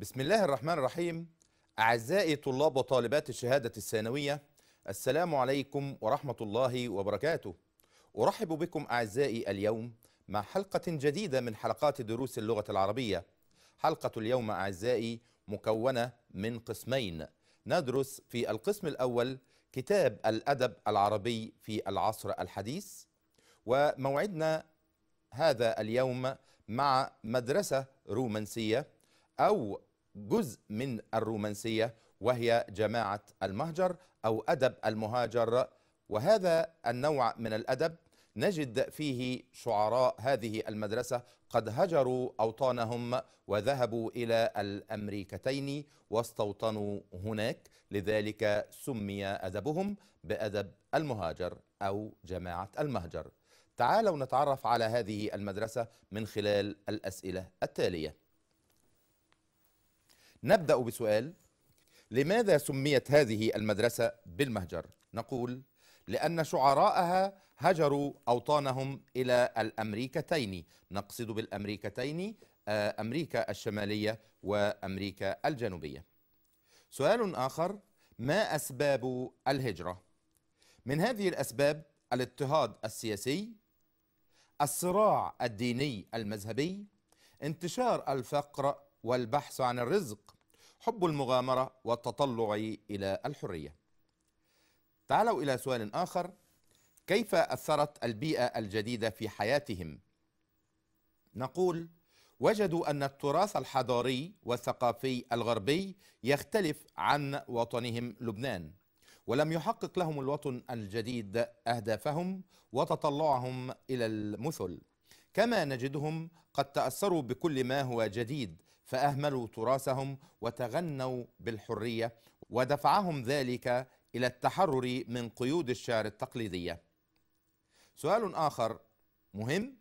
بسم الله الرحمن الرحيم أعزائي طلاب وطالبات الشهادة الثانوية السلام عليكم ورحمة الله وبركاته أرحب بكم أعزائي اليوم مع حلقة جديدة من حلقات دروس اللغة العربية حلقة اليوم أعزائي مكونة من قسمين ندرس في القسم الأول كتاب الأدب العربي في العصر الحديث وموعدنا هذا اليوم مع مدرسة رومانسية أو جزء من الرومانسية وهي جماعة المهجر أو أدب المهاجر وهذا النوع من الأدب نجد فيه شعراء هذه المدرسة قد هجروا أوطانهم وذهبوا إلى الأمريكتين واستوطنوا هناك لذلك سمي أدبهم بأدب المهاجر أو جماعة المهجر تعالوا نتعرف على هذه المدرسة من خلال الأسئلة التالية نبدأ بسؤال لماذا سميت هذه المدرسة بالمهجر؟ نقول لأن شعراءها هجروا أوطانهم إلى الأمريكتين نقصد بالأمريكتين آه، أمريكا الشمالية وأمريكا الجنوبية سؤال آخر ما أسباب الهجرة؟ من هذه الأسباب الاضطهاد السياسي الصراع الديني المذهبي انتشار الفقر والبحث عن الرزق حب المغامرة والتطلع إلى الحرية تعالوا إلى سؤال آخر كيف أثرت البيئة الجديدة في حياتهم؟ نقول وجدوا أن التراث الحضاري والثقافي الغربي يختلف عن وطنهم لبنان ولم يحقق لهم الوطن الجديد أهدافهم وتطلعهم إلى المثل كما نجدهم قد تأثروا بكل ما هو جديد فأهملوا تراثهم وتغنوا بالحرية ودفعهم ذلك إلى التحرر من قيود الشعر التقليدية سؤال آخر مهم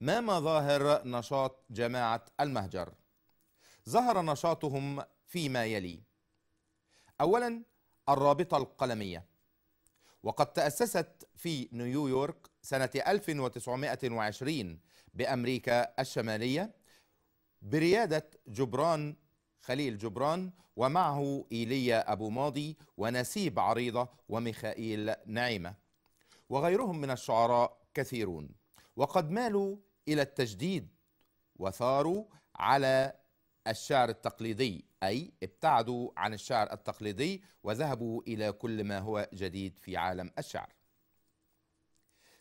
ما مظاهر نشاط جماعة المهجر؟ ظهر نشاطهم فيما يلي أولا الرابطة القلمية وقد تأسست في نيويورك سنة 1920 بأمريكا الشمالية بريادة جبران خليل جبران ومعه إيليا أبو ماضي ونسيب عريضة وميخائيل نعيمة وغيرهم من الشعراء كثيرون وقد مالوا إلى التجديد وثاروا على الشعر التقليدي أي ابتعدوا عن الشعر التقليدي وذهبوا إلى كل ما هو جديد في عالم الشعر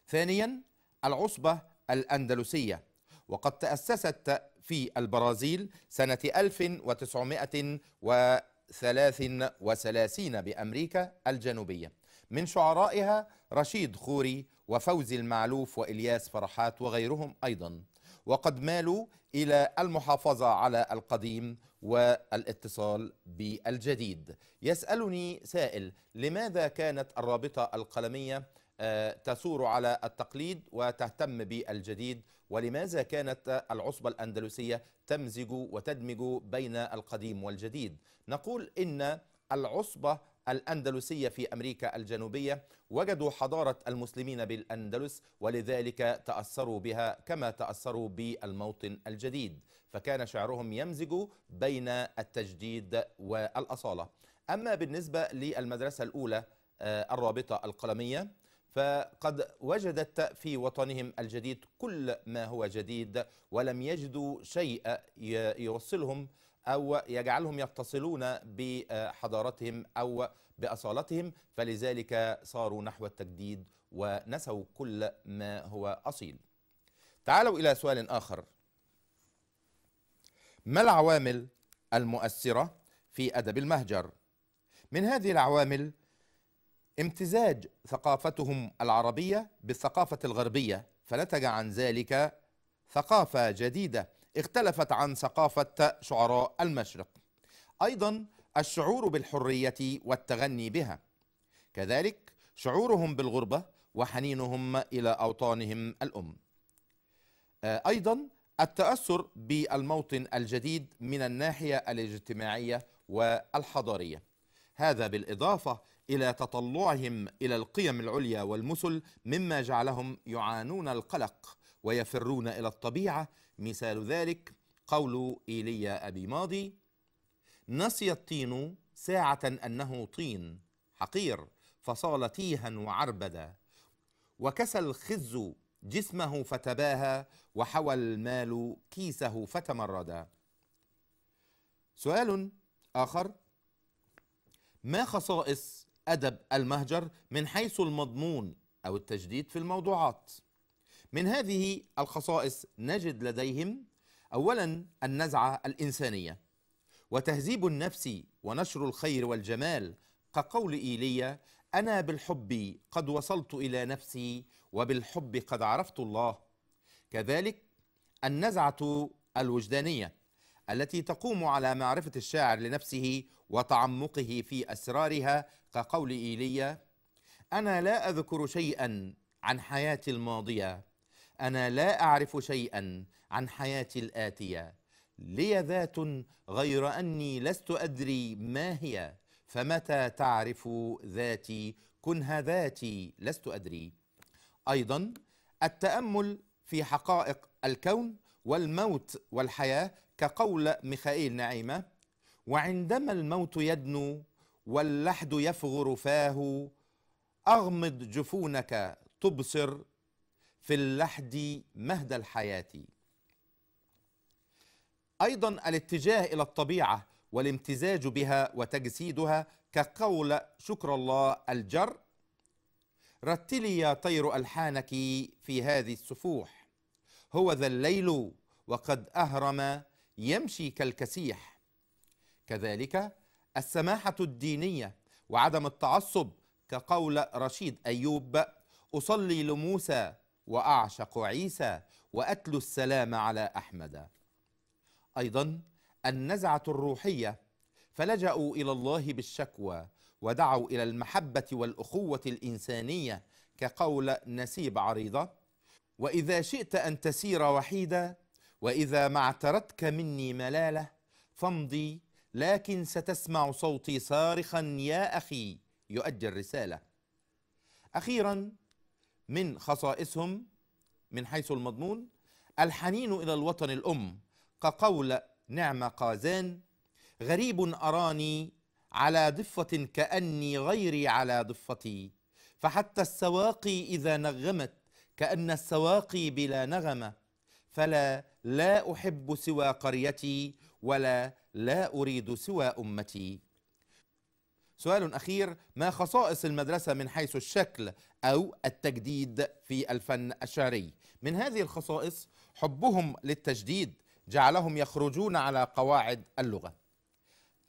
ثانيا العصبة الأندلسية وقد تأسست في البرازيل سنة 1933 بأمريكا الجنوبية من شعرائها رشيد خوري وفوزي المعلوف وإلياس فرحات وغيرهم أيضا وقد مالوا إلى المحافظة على القديم والاتصال بالجديد يسألني سائل لماذا كانت الرابطة القلمية آه، تثور على التقليد وتهتم بالجديد ولماذا كانت العصبة الأندلسية تمزج وتدمج بين القديم والجديد نقول إن العصبة الأندلسية في أمريكا الجنوبية وجدوا حضارة المسلمين بالأندلس ولذلك تأثروا بها كما تأثروا بالموطن الجديد فكان شعرهم يمزج بين التجديد والأصالة أما بالنسبة للمدرسة الأولى آه، الرابطة القلمية فقد وجدت في وطنهم الجديد كل ما هو جديد ولم يجدوا شيء يوصلهم أو يجعلهم يتصلون بحضارتهم أو بأصالتهم فلذلك صاروا نحو التجديد ونسوا كل ما هو أصيل تعالوا إلى سؤال آخر ما العوامل المؤثرة في أدب المهجر؟ من هذه العوامل امتزاج ثقافتهم العربيه بالثقافه الغربيه فنتج عن ذلك ثقافه جديده اختلفت عن ثقافه شعراء المشرق ايضا الشعور بالحريه والتغني بها كذلك شعورهم بالغربه وحنينهم الى اوطانهم الام آه، ايضا التاثر بالموطن الجديد من الناحيه الاجتماعيه والحضاريه هذا بالاضافه الى تطلعهم الى القيم العليا والمثل مما جعلهم يعانون القلق ويفرون الى الطبيعه مثال ذلك قول ايليا ابي ماضي نسي الطين ساعه انه طين حقير فصال تيها وعربدا وكسى الخز جسمه فتباهى وحوى المال كيسه فتمردا سؤال اخر ما خصائص أدب المهجر من حيث المضمون أو التجديد في الموضوعات من هذه الخصائص نجد لديهم أولا النزعة الإنسانية وتهذيب النفس ونشر الخير والجمال كقول إيليا أنا بالحب قد وصلت إلى نفسي وبالحب قد عرفت الله كذلك النزعة الوجدانية التي تقوم على معرفة الشاعر لنفسه وتعمقه في أسرارها كقول إيليا أنا لا أذكر شيئا عن حياتي الماضية أنا لا أعرف شيئا عن حياتي الآتية لي ذات غير أني لست أدري ما هي فمتى تعرف ذاتي كنها ذاتي لست أدري أيضا التأمل في حقائق الكون والموت والحياة كقول ميخائيل نعيمة وعندما الموت يدنو واللحد يفغر فاه أغمض جفونك تبصر في اللحد مهد الحياة أيضا الاتجاه إلى الطبيعة والامتزاج بها وتجسيدها كقول شكر الله الجر رتلي يا طير ألحانك في هذه السفوح هو ذا الليل وقد أهرم يمشي كالكسيح كذلك السماحة الدينية وعدم التعصب كقول رشيد أيوب أصلي لموسى وأعشق عيسى وأتلو السلام على أحمد أيضا النزعة الروحية فلجأوا إلى الله بالشكوى ودعوا إلى المحبة والأخوة الإنسانية كقول نسيب عريضة وإذا شئت أن تسير وحيدا واذا ما اعترتك مني ملاله فامضي لكن ستسمع صوتي صارخا يا اخي يؤدي الرساله اخيرا من خصائصهم من حيث المضمون الحنين الى الوطن الام كقول نعمه قازان غريب اراني على ضفه كاني غيري على ضفتي فحتى السواقي اذا نغمت كان السواقي بلا نغمه فلا لا احب سوى قريتي ولا لا اريد سوى امتي سؤال اخير ما خصائص المدرسه من حيث الشكل او التجديد في الفن الشعري من هذه الخصائص حبهم للتجديد جعلهم يخرجون على قواعد اللغه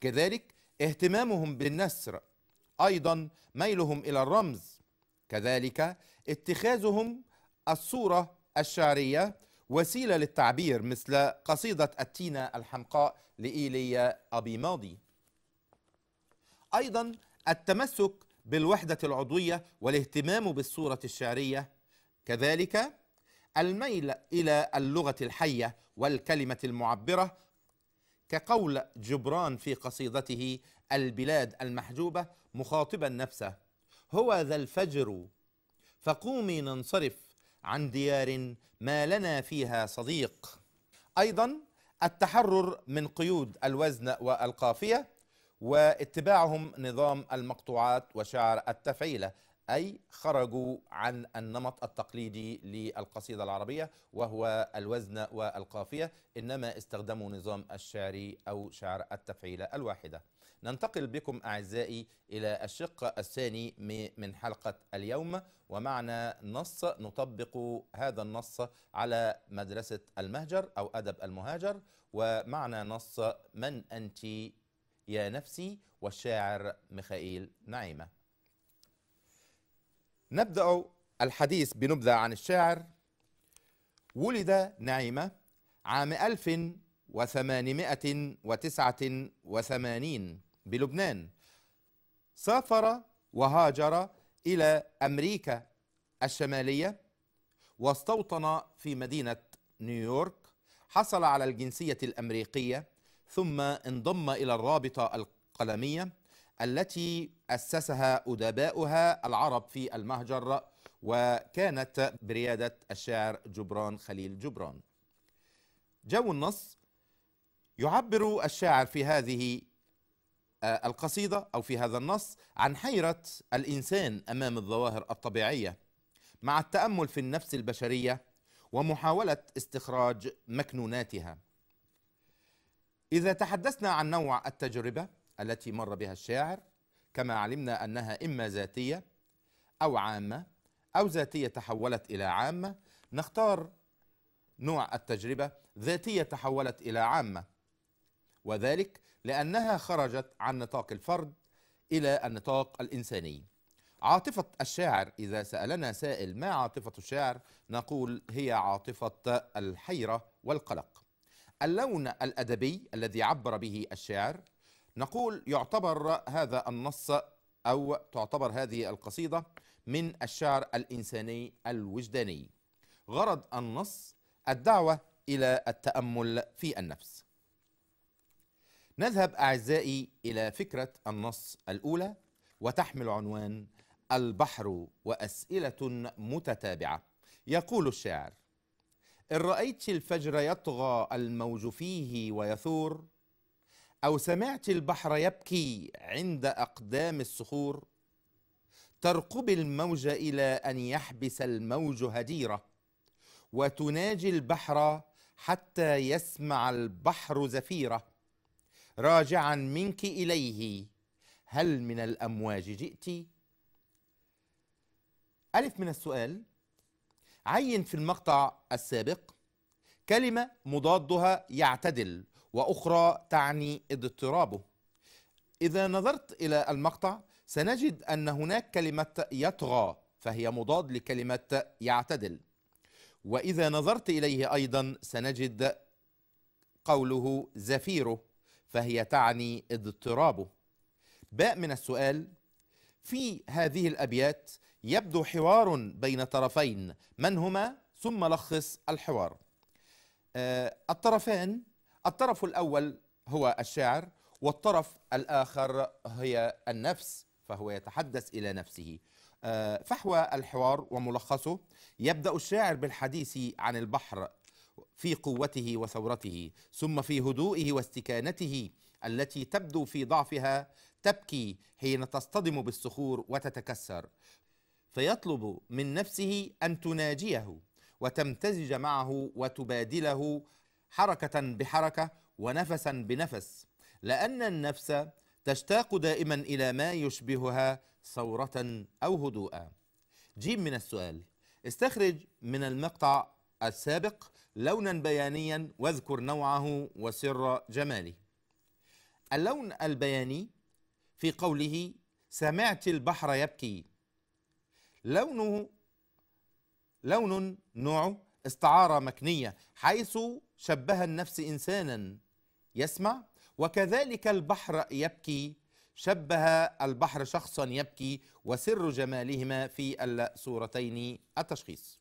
كذلك اهتمامهم بالنسر ايضا ميلهم الى الرمز كذلك اتخاذهم الصوره الشعريه وسيلة للتعبير مثل قصيدة التينة الحمقاء لإيليا أبي ماضي أيضا التمسك بالوحدة العضوية والاهتمام بالصورة الشعرية كذلك الميل إلى اللغة الحية والكلمة المعبرة كقول جبران في قصيدته البلاد المحجوبة مخاطبا نفسه هو ذا الفجر فقومي ننصرف عن ديار ما لنا فيها صديق ايضا التحرر من قيود الوزن والقافيه واتباعهم نظام المقطوعات وشعر التفعيله اي خرجوا عن النمط التقليدي للقصيده العربيه وهو الوزن والقافيه انما استخدموا نظام الشعري او شعر التفعيله الواحده ننتقل بكم أعزائي إلى الشق الثاني من حلقة اليوم ومعنا نص نطبق هذا النص على مدرسة المهجر أو أدب المهاجر ومعنا نص من أنت يا نفسي والشاعر ميخائيل نعيمة نبدأ الحديث بنبذة عن الشاعر ولد نعيمة عام 1889 بلبنان سافر وهاجر إلى أمريكا الشمالية واستوطن في مدينة نيويورك حصل على الجنسية الأمريكية ثم انضم إلى الرابطة القلمية التي أسسها أدباؤها العرب في المهجر وكانت بريادة الشاعر جبران خليل جبران جو النص يعبر الشاعر في هذه آه، القصيدة أو في هذا النص عن حيرة الإنسان أمام الظواهر الطبيعية مع التأمل في النفس البشرية ومحاولة استخراج مكنوناتها. إذا تحدثنا عن نوع التجربة التي مر بها الشاعر كما علمنا أنها إما ذاتية أو عامة أو ذاتية تحولت إلى عامة نختار نوع التجربة ذاتية تحولت إلى عامة وذلك لأنها خرجت عن نطاق الفرد إلى النطاق الإنساني عاطفة الشاعر إذا سألنا سائل ما عاطفة الشاعر نقول هي عاطفة الحيرة والقلق اللون الأدبي الذي عبر به الشاعر نقول يعتبر هذا النص أو تعتبر هذه القصيدة من الشعر الإنساني الوجداني غرض النص الدعوة إلى التأمل في النفس نذهب أعزائي إلى فكرة النص الأولى وتحمل عنوان البحر وأسئلة متتابعة يقول الشاعر إن رأيت الفجر يطغى الموج فيه ويثور أو سمعت البحر يبكي عند أقدام الصخور ترقب الموج إلى أن يحبس الموج هديرة وتناجي البحر حتى يسمع البحر زفيره راجعا منك اليه هل من الامواج جئت الف من السؤال عين في المقطع السابق كلمه مضادها يعتدل واخرى تعني اضطرابه اذا نظرت الى المقطع سنجد ان هناك كلمه يطغى فهي مضاد لكلمه يعتدل واذا نظرت اليه ايضا سنجد قوله زفيره فهي تعني اضطرابه باء من السؤال في هذه الأبيات يبدو حوار بين طرفين من هما ثم لخص الحوار آه، الطرفان الطرف الأول هو الشاعر والطرف الآخر هي النفس فهو يتحدث إلى نفسه آه، فحوى الحوار وملخصه يبدأ الشاعر بالحديث عن البحر في قوته وثورته ثم في هدوئه واستكانته التي تبدو في ضعفها تبكي حين تصطدم بالصخور وتتكسر فيطلب من نفسه ان تناجيه وتمتزج معه وتبادله حركه بحركه ونفسا بنفس لان النفس تشتاق دائما الى ما يشبهها ثوره او هدوءا جيم من السؤال استخرج من المقطع السابق لونا بيانيا واذكر نوعه وسر جماله اللون البياني في قوله سمعت البحر يبكي لونه لون نوعه استعارة مكنية حيث شبه النفس إنسانا يسمع وكذلك البحر يبكي شبه البحر شخصا يبكي وسر جمالهما في الصورتين التشخيص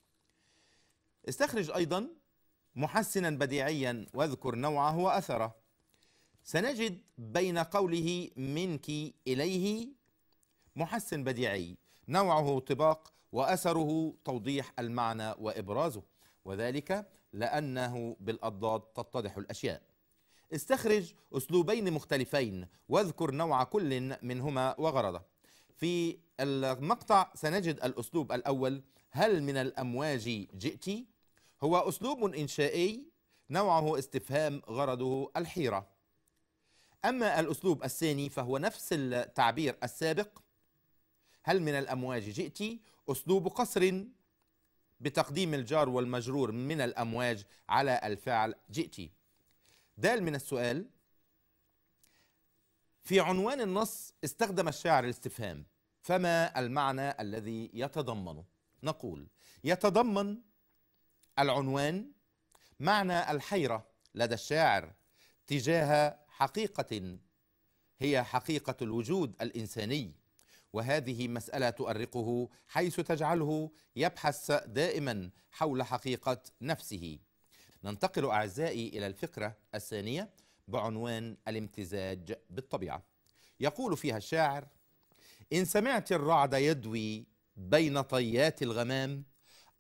استخرج أيضا محسنا بديعيا واذكر نوعه وأثره سنجد بين قوله منك إليه محسن بديعي نوعه طباق وأثره توضيح المعنى وإبرازه وذلك لأنه بالأضداد تتضح الأشياء استخرج أسلوبين مختلفين واذكر نوع كل منهما وغرضه في المقطع سنجد الأسلوب الأول هل من الأمواج جئت هو أسلوب إنشائي نوعه استفهام غرضه الحيرة أما الأسلوب الثاني فهو نفس التعبير السابق هل من الأمواج جئت أسلوب قصر بتقديم الجار والمجرور من الأمواج على الفعل جئت دال من السؤال في عنوان النص استخدم الشاعر الاستفهام فما المعنى الذي يتضمنه نقول يتضمن العنوان معنى الحيرة لدى الشاعر تجاه حقيقة هي حقيقة الوجود الإنساني وهذه مسألة تؤرقه حيث تجعله يبحث دائما حول حقيقة نفسه ننتقل أعزائي إلى الفكرة الثانية بعنوان الامتزاج بالطبيعة يقول فيها الشاعر إن سمعت الرعد يدوي بين طيات الغمام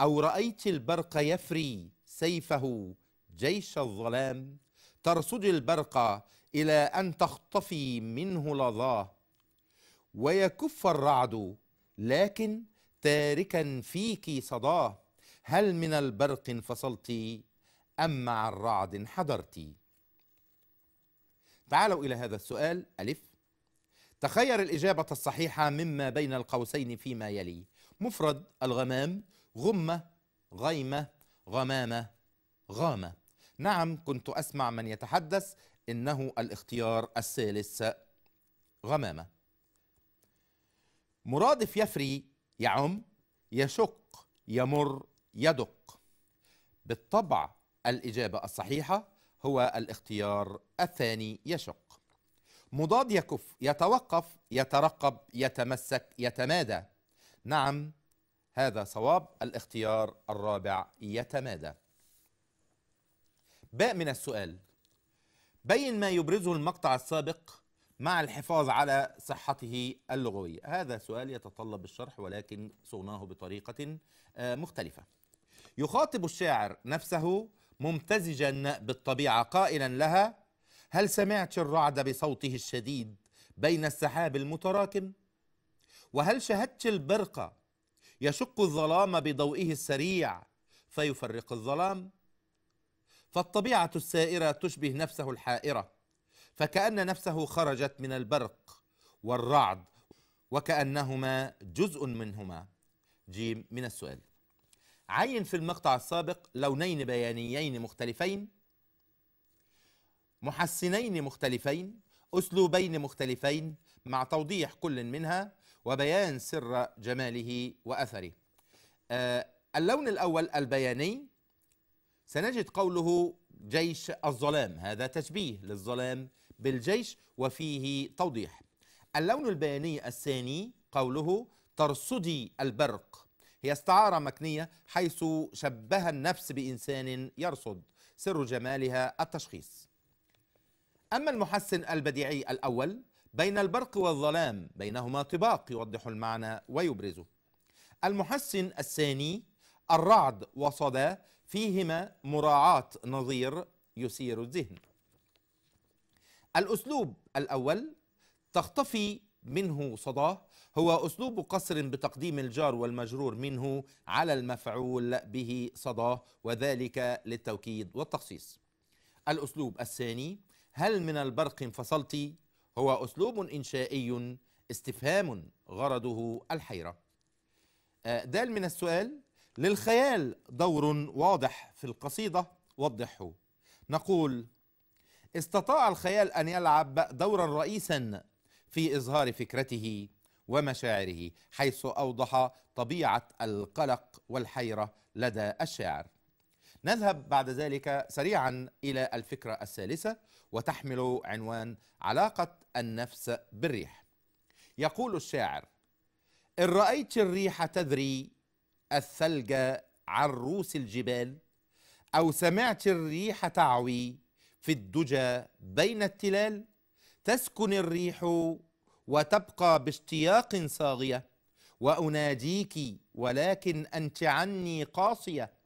أو رأيت البرق يفري سيفه جيش الظلام ترصدي البرق إلى أن تخطفي منه لظاه ويكف الرعد لكن تاركا فيك صداه هل من البرق انفصلت أم مع الرعد انحدرت تعالوا إلى هذا السؤال ألف تخير الإجابة الصحيحة مما بين القوسين فيما يلي مفرد الغمام غمة غيمة غمامة غامة نعم كنت أسمع من يتحدث إنه الاختيار الثالث غمامة مرادف يفري يعم يشق يمر يدق بالطبع الإجابة الصحيحة هو الاختيار الثاني يشق مضاد يكف يتوقف يترقب يتمسك يتمادى نعم هذا صواب الاختيار الرابع يتمادى باء من السؤال بين ما يبرزه المقطع السابق مع الحفاظ على صحته اللغوية هذا سؤال يتطلب الشرح ولكن صغناه بطريقة آه، مختلفة يخاطب الشاعر نفسه ممتزجا بالطبيعة قائلا لها هل سمعت الرعد بصوته الشديد بين السحاب المتراكم وهل شهدت البرقه يشق الظلام بضوئه السريع فيفرق الظلام فالطبيعة السائرة تشبه نفسه الحائرة فكأن نفسه خرجت من البرق والرعد وكأنهما جزء منهما جيم من السؤال عين في المقطع السابق لونين بيانيين مختلفين محسنين مختلفين أسلوبين مختلفين مع توضيح كل منها وبيان سر جماله واثره. آه، اللون الاول البياني سنجد قوله جيش الظلام هذا تشبيه للظلام بالجيش وفيه توضيح. اللون البياني الثاني قوله ترصدي البرق هي استعارة مكنية حيث شبه النفس بإنسان يرصد سر جمالها التشخيص أما المحسن البديعي الأول بين البرق والظلام بينهما طباق يوضح المعنى ويبرزه المحسن الثاني الرعد وصدى فيهما مراعاة نظير يثير الذهن الأسلوب الأول تختفي منه صداه هو أسلوب قصر بتقديم الجار والمجرور منه على المفعول به صداه وذلك للتوكيد والتخصيص الأسلوب الثاني هل من البرق انفصلت هو أسلوب إنشائي استفهام غرضه الحيرة آه، دال من السؤال للخيال دور واضح في القصيدة وضحه نقول استطاع الخيال أن يلعب دورا رئيسا في إظهار فكرته ومشاعره حيث أوضح طبيعة القلق والحيرة لدى الشاعر نذهب بعد ذلك سريعا الى الفكره الثالثه وتحمل عنوان علاقه النفس بالريح يقول الشاعر ان رايت الريح تذري الثلج عن روس الجبال او سمعت الريح تعوي في الدجى بين التلال تسكن الريح وتبقى باشتياق صاغيه واناديك ولكن انت عني قاصيه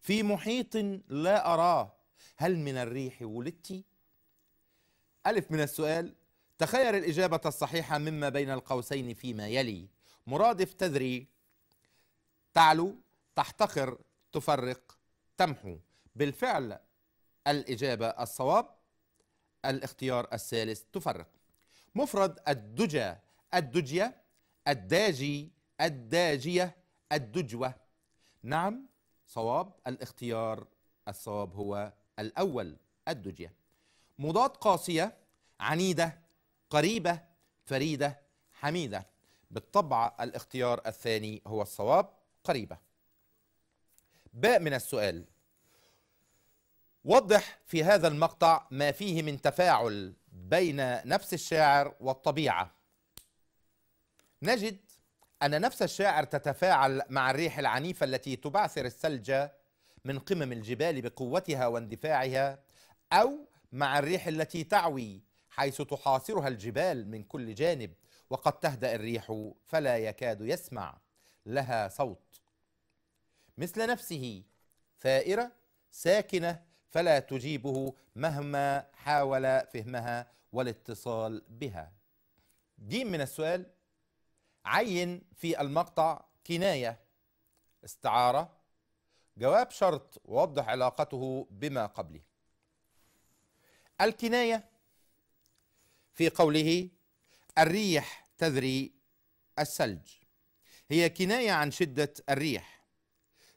في محيط لا أراه هل من الريح ولدت؟ ألف من السؤال تخير الإجابة الصحيحة مما بين القوسين فيما يلي مرادف تذري تعلو تحتقر تفرق تمحو بالفعل الإجابة الصواب الاختيار الثالث تفرق مفرد الدجى الدجية الداجي الداجية الدجوة نعم صواب الاختيار الصواب هو الأول الدجية مضاد قاسية عنيدة قريبة فريدة حميدة بالطبع الاختيار الثاني هو الصواب قريبة باء من السؤال وضح في هذا المقطع ما فيه من تفاعل بين نفس الشاعر والطبيعة نجد أن نفس الشاعر تتفاعل مع الريح العنيفة التي تبعثر الثلج من قمم الجبال بقوتها واندفاعها أو مع الريح التي تعوي حيث تحاصرها الجبال من كل جانب وقد تهدأ الريح فلا يكاد يسمع لها صوت مثل نفسه ثائرة ساكنة فلا تجيبه مهما حاول فهمها والاتصال بها دين من السؤال عين في المقطع كناية استعارة جواب شرط ووضح علاقته بما قبله الكناية في قوله الريح تذري الثلج هي كناية عن شدة الريح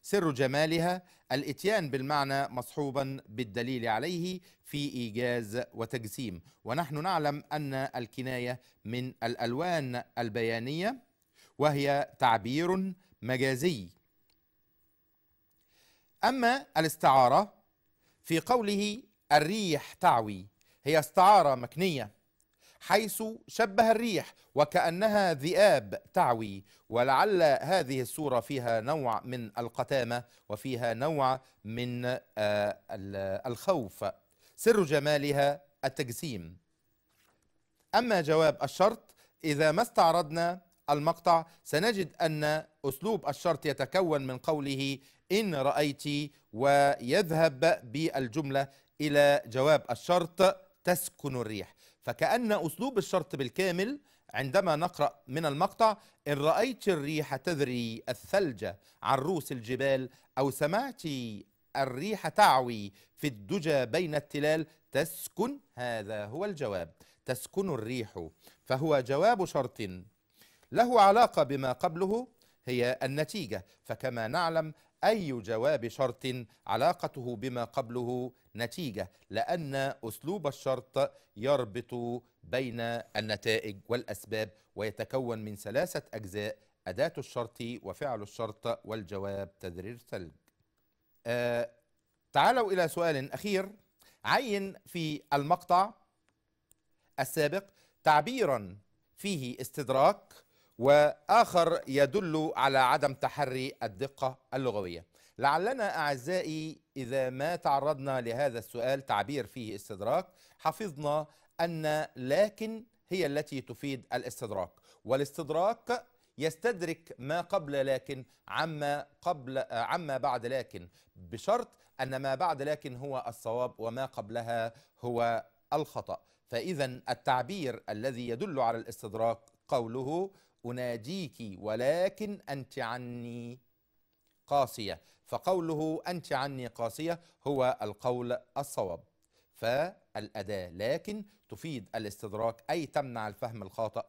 سر جمالها الاتيان بالمعنى مصحوبا بالدليل عليه في ايجاز وتجسيم ونحن نعلم ان الكنايه من الالوان البيانيه وهي تعبير مجازي اما الاستعاره في قوله الريح تعوي هي استعاره مكنيه حيث شبه الريح وكأنها ذئاب تعوي ولعل هذه الصورة فيها نوع من القتامة وفيها نوع من آه، الخوف سر جمالها التجسيم أما جواب الشرط إذا ما استعرضنا المقطع سنجد أن أسلوب الشرط يتكون من قوله إن رأيت ويذهب بالجملة إلى جواب الشرط تسكن الريح فكأن أسلوب الشرط بالكامل عندما نقرأ من المقطع إن رأيت الريح تذري الثلج عن روس الجبال أو سمعت الريح تعوي في الدجى بين التلال تسكن هذا هو الجواب تسكن الريح فهو جواب شرط له علاقة بما قبله هي النتيجة فكما نعلم أي جواب شرط علاقته بما قبله نتيجة لأن أسلوب الشرط يربط بين النتائج والأسباب ويتكون من ثلاثة أجزاء أداة الشرط وفعل الشرط والجواب تدرير ثلج آه تعالوا إلى سؤال أخير عين في المقطع السابق تعبيرا فيه استدراك وآخر يدل على عدم تحري الدقة اللغوية لعلنا أعزائي إذا ما تعرضنا لهذا السؤال تعبير فيه استدراك حفظنا أن لكن هي التي تفيد الاستدراك والاستدراك يستدرك ما قبل لكن عما قبل عما بعد لكن بشرط ان ما بعد لكن هو الصواب وما قبلها هو الخطا فاذا التعبير الذي يدل على الاستدراك قوله اناجيك ولكن انت عني قاسيه فقوله أنت عني قاسية هو القول الصواب فالأداة لكن تفيد الاستدراك أي تمنع الفهم الخاطئ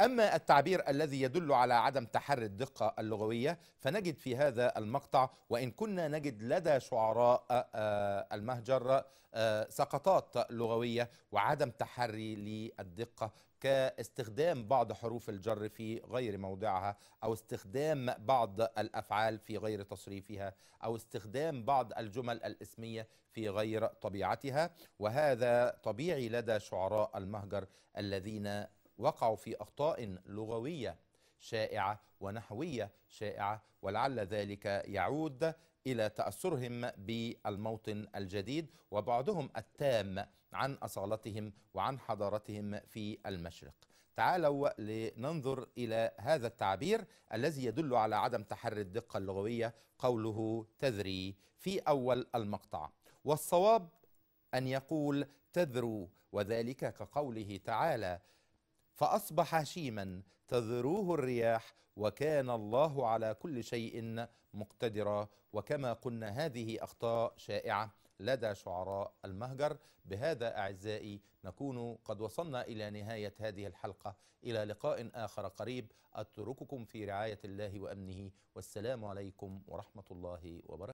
أما التعبير الذي يدل على عدم تحري الدقة اللغوية فنجد في هذا المقطع وإن كنا نجد لدى شعراء آه، آه، المهجر آه، سقطات لغوية وعدم تحري للدقة كاستخدام بعض حروف الجر في غير موضعها او استخدام بعض الافعال في غير تصريفها او استخدام بعض الجمل الاسميه في غير طبيعتها وهذا طبيعي لدى شعراء المهجر الذين وقعوا في اخطاء لغويه شائعه ونحويه شائعه ولعل ذلك يعود إلى تأثرهم بالموطن الجديد وبعدهم التام عن أصالتهم وعن حضارتهم في المشرق تعالوا لننظر إلى هذا التعبير الذي يدل على عدم تحري الدقة اللغوية قوله تذري في أول المقطع والصواب أن يقول تذرو وذلك كقوله تعالى فأصبح هشيما تذروه الرياح وكان الله على كل شيء مقتدرة وكما قلنا هذه أخطاء شائعة لدى شعراء المهجر بهذا أعزائي نكون قد وصلنا إلى نهاية هذه الحلقة إلى لقاء آخر قريب أترككم في رعاية الله وأمنه والسلام عليكم ورحمة الله وبركاته